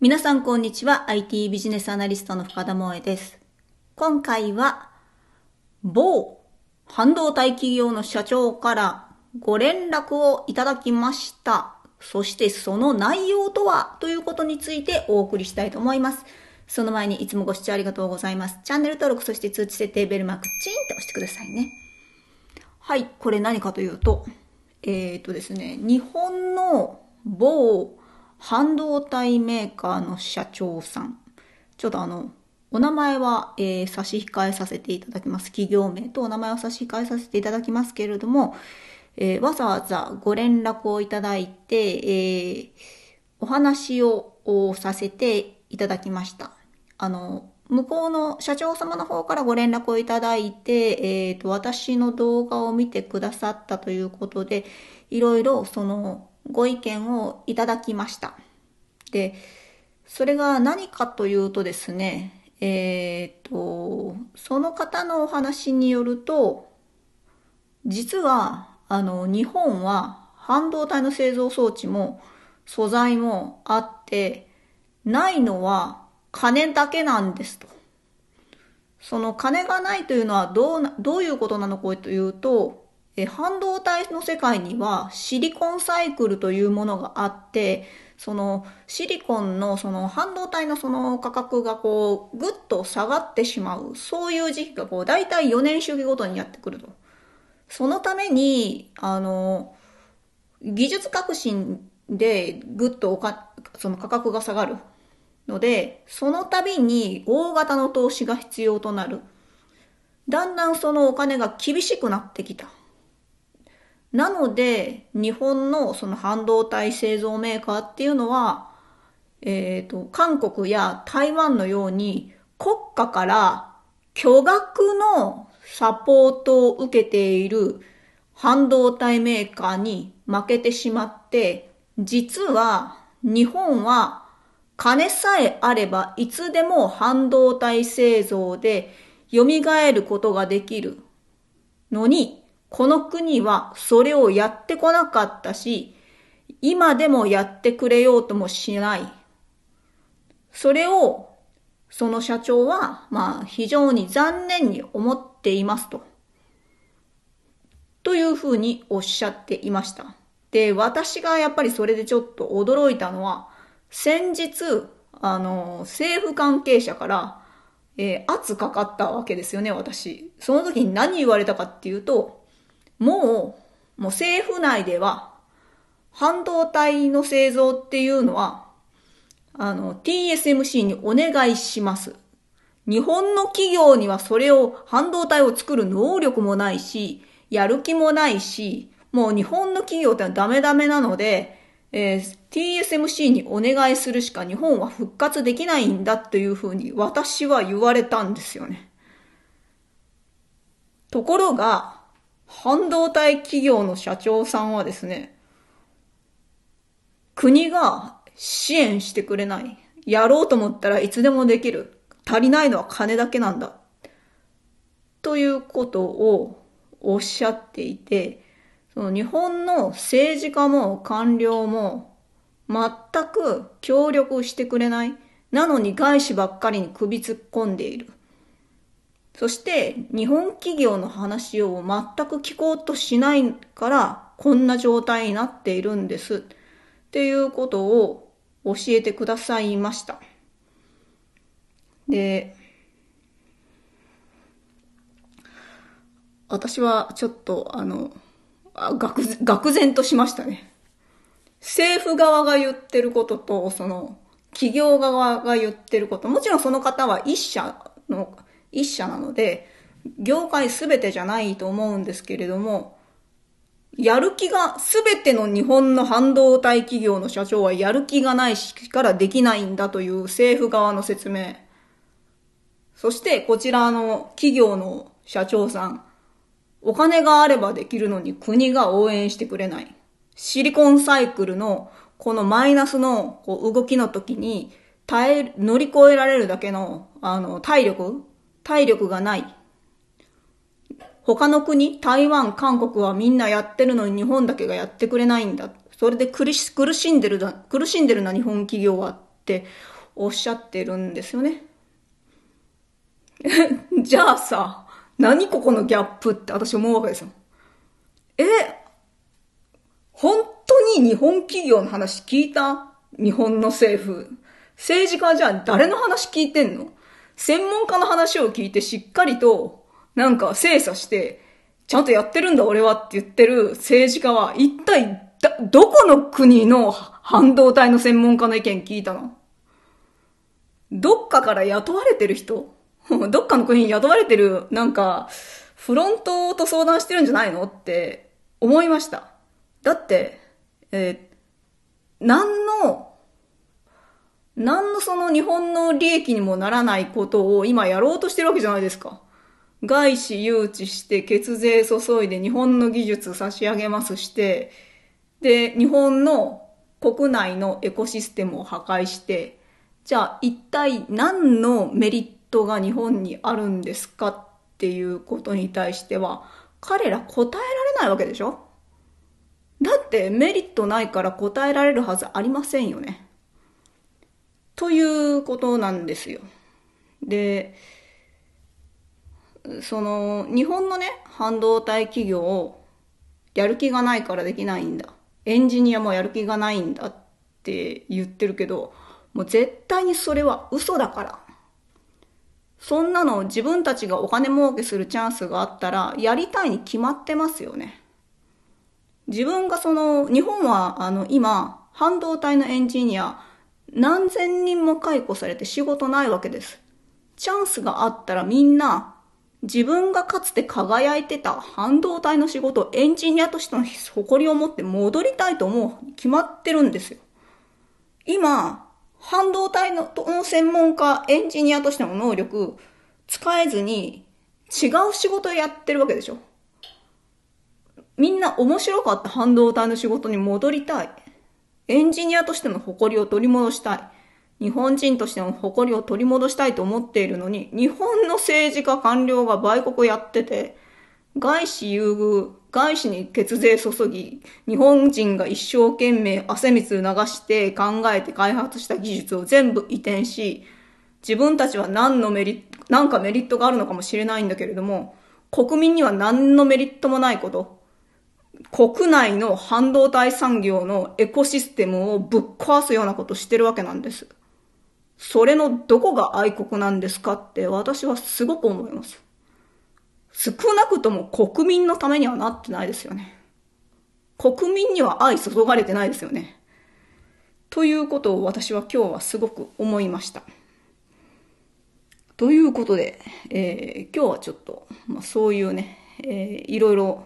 皆さんこんにちは。IT ビジネスアナリストの深田萌です。今回は、某半導体企業の社長からご連絡をいただきました。そしてその内容とはということについてお送りしたいと思います。その前にいつもご視聴ありがとうございます。チャンネル登録、そして通知設定ベルマークチンって押してくださいね。はい、これ何かというと、えっ、ー、とですね、日本の某半導体メーカーの社長さん。ちょっとあの、お名前は、えー、差し控えさせていただきます。企業名とお名前を差し控えさせていただきますけれども、えー、わざわざご連絡をいただいて、えー、お話をさせていただきました。あの、向こうの社長様の方からご連絡をいただいて、えーと、と私の動画を見てくださったということで、いろいろそのご意見をいただきました。で、それが何かというとですね、えー、っと、その方のお話によると、実は、あの、日本は半導体の製造装置も素材もあって、ないのは金だけなんですと。その金がないというのはどう、どういうことなのかというと、え半導体の世界にはシリコンサイクルというものがあって、そのシリコンのその半導体のその価格がこうぐっと下がってしまう、そういう時期がこう大体4年周期ごとにやってくると。そのために、あの、技術革新でぐっとおかその価格が下がるので、その度に大型の投資が必要となる。だんだんそのお金が厳しくなってきた。なので、日本のその半導体製造メーカーっていうのは、えっ、ー、と、韓国や台湾のように国家から巨額のサポートを受けている半導体メーカーに負けてしまって、実は日本は金さえあればいつでも半導体製造で蘇ることができるのにこの国はそれをやってこなかったし、今でもやってくれようともしない。それを、その社長は、まあ、非常に残念に思っていますと。というふうにおっしゃっていました。で、私がやっぱりそれでちょっと驚いたのは、先日、あの、政府関係者から、えー、圧かかったわけですよね、私。その時に何言われたかっていうと、もう、もう政府内では、半導体の製造っていうのは、あの、TSMC にお願いします。日本の企業にはそれを、半導体を作る能力もないし、やる気もないし、もう日本の企業ってのはダメダメなので、えー、TSMC にお願いするしか日本は復活できないんだというふうに私は言われたんですよね。ところが、半導体企業の社長さんはですね、国が支援してくれない。やろうと思ったらいつでもできる。足りないのは金だけなんだ。ということをおっしゃっていて、その日本の政治家も官僚も全く協力してくれない。なのに外資ばっかりに首突っ込んでいる。そして日本企業の話を全く聞こうとしないからこんな状態になっているんですっていうことを教えてくださいました。で、私はちょっとあの、あ愕愕然としましたね。政府側が言ってることと、その企業側が言ってること、もちろんその方は一社の一社なので、業界全てじゃないと思うんですけれども、やる気が、全ての日本の半導体企業の社長はやる気がないしからできないんだという政府側の説明。そしてこちらの企業の社長さん。お金があればできるのに国が応援してくれない。シリコンサイクルのこのマイナスのこう動きの時に耐え、乗り越えられるだけの、あの、体力体力がない。他の国、台湾、韓国はみんなやってるのに日本だけがやってくれないんだ。それで苦し苦しんでるだ、苦しんでるな日本企業はっておっしゃってるんですよね。じゃあさ、何ここのギャップって私思うわけですよ。え、本当に日本企業の話聞いた日本の政府。政治家じゃあ誰の話聞いてんの専門家の話を聞いてしっかりと、なんか精査して、ちゃんとやってるんだ俺はって言ってる政治家は、一体だ、どこの国の半導体の専門家の意見聞いたのどっかから雇われてる人 どっかの国に雇われてる、なんか、フロントと相談してるんじゃないのって思いました。だって、えー、何の何のその日本の利益にもならないことを今やろうとしてるわけじゃないですか。外資誘致して血税注いで日本の技術差し上げますして、で、日本の国内のエコシステムを破壊して、じゃあ一体何のメリットが日本にあるんですかっていうことに対しては、彼ら答えられないわけでしょだってメリットないから答えられるはずありませんよね。ということなんですよ。で、その、日本のね、半導体企業をやる気がないからできないんだ。エンジニアもやる気がないんだって言ってるけど、もう絶対にそれは嘘だから。そんなの自分たちがお金儲けするチャンスがあったら、やりたいに決まってますよね。自分がその、日本はあの今、半導体のエンジニア、何千人も解雇されて仕事ないわけです。チャンスがあったらみんな、自分がかつて輝いてた半導体の仕事、エンジニアとしての誇りを持って戻りたいと思う、決まってるんですよ。今、半導体の専門家、エンジニアとしての能力、使えずに違う仕事やってるわけでしょ。みんな面白かった半導体の仕事に戻りたい。エンジニアとしての誇りを取り戻したい。日本人としての誇りを取り戻したいと思っているのに、日本の政治家官僚が売国やってて、外資優遇、外資に血税注ぎ、日本人が一生懸命汗水流して考えて開発した技術を全部移転し、自分たちは何のメリット、何かメリットがあるのかもしれないんだけれども、国民には何のメリットもないこと、国内の半導体産業のエコシステムをぶっ壊すようなことしてるわけなんです。それのどこが愛国なんですかって私はすごく思います。少なくとも国民のためにはなってないですよね。国民には愛注がれてないですよね。ということを私は今日はすごく思いました。ということで、えー、今日はちょっと、まあ、そういうね、えー、いろいろ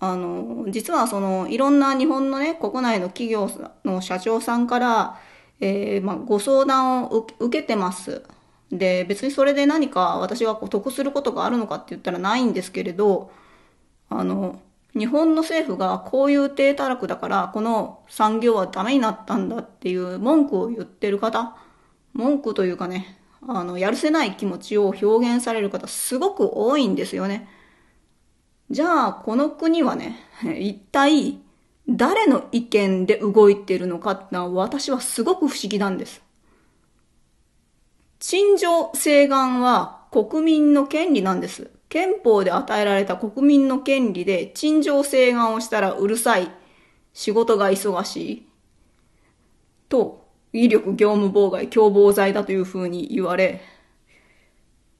あの、実はその、いろんな日本のね、国内の企業の社長さんから、えー、まあ、ご相談を受けてます。で、別にそれで何か私がこう得することがあるのかって言ったらないんですけれど、あの、日本の政府がこういう低たらくだから、この産業はダメになったんだっていう文句を言ってる方、文句というかね、あの、やるせない気持ちを表現される方、すごく多いんですよね。じゃあ、この国はね、一体、誰の意見で動いているのかってのは私はすごく不思議なんです。陳情請願は国民の権利なんです。憲法で与えられた国民の権利で陳情請願をしたらうるさい。仕事が忙しい。と、威力業務妨害、共謀罪だというふうに言われ、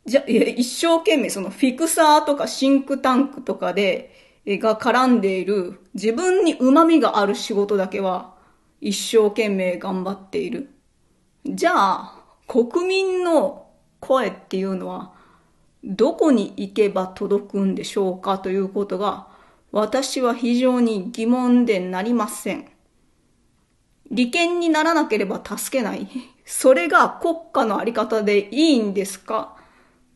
じゃ、一生懸命そのフィクサーとかシンクタンクとかで、が絡んでいる自分に旨味がある仕事だけは一生懸命頑張っている。じゃあ、国民の声っていうのはどこに行けば届くんでしょうかということが私は非常に疑問でなりません。利権にならなければ助けない。それが国家のあり方でいいんですか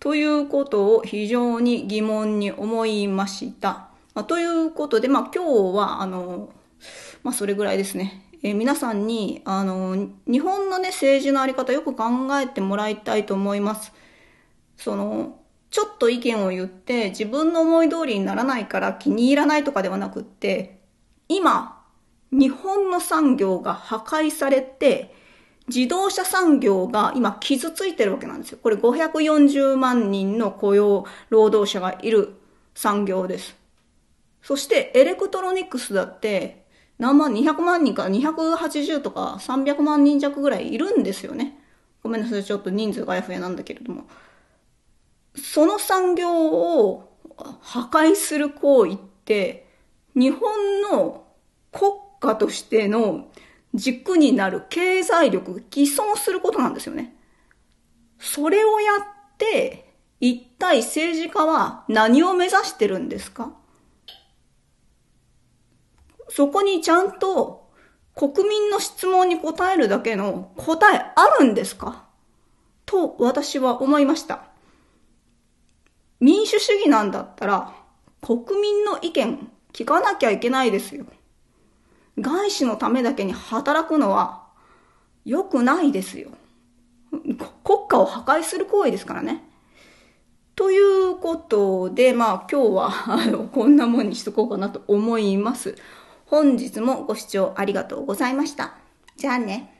ということを非常に疑問に思いました。まあ、ということで、まあ、今日は、あの、まあ、それぐらいですね。え皆さんに、あの、日本のね、政治のあり方よく考えてもらいたいと思います。その、ちょっと意見を言って自分の思い通りにならないから気に入らないとかではなくって、今、日本の産業が破壊されて、自動車産業が今傷ついてるわけなんですよ。これ540万人の雇用労働者がいる産業です。そしてエレクトロニクスだって何万、200万人から280とか300万人弱ぐらいいるんですよね。ごめんなさい、ちょっと人数がやふやなんだけれども。その産業を破壊する行為って日本の国家としての軸になる経済力が偽装することなんですよね。それをやって、一体政治家は何を目指してるんですかそこにちゃんと国民の質問に答えるだけの答えあるんですかと私は思いました。民主主義なんだったら国民の意見聞かなきゃいけないですよ。外資のためだけに働くのは良くないですよ。国家を破壊する行為ですからね。ということで、まあ今日はあの こんなもんにしとこうかなと思います。本日もご視聴ありがとうございました。じゃあね。